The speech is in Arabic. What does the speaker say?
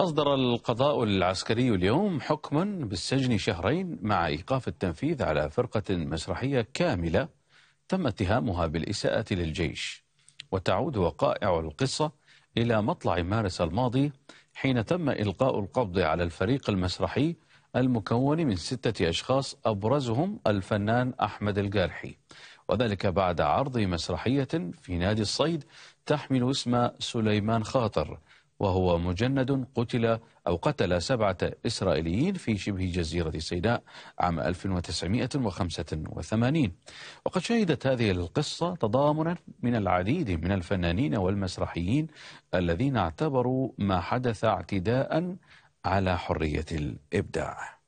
أصدر القضاء العسكري اليوم حكما بالسجن شهرين مع إيقاف التنفيذ على فرقة مسرحية كاملة تم اتهامها بالإساءة للجيش وتعود وقائع القصة إلى مطلع مارس الماضي حين تم إلقاء القبض على الفريق المسرحي المكون من ستة أشخاص أبرزهم الفنان أحمد الجارحي وذلك بعد عرض مسرحية في نادي الصيد تحمل اسم سليمان خاطر وهو مجند قتل أو قتل سبعة إسرائيليين في شبه جزيرة سيناء عام 1985 وقد شهدت هذه القصة تضامنا من العديد من الفنانين والمسرحيين الذين اعتبروا ما حدث اعتداء على حرية الإبداع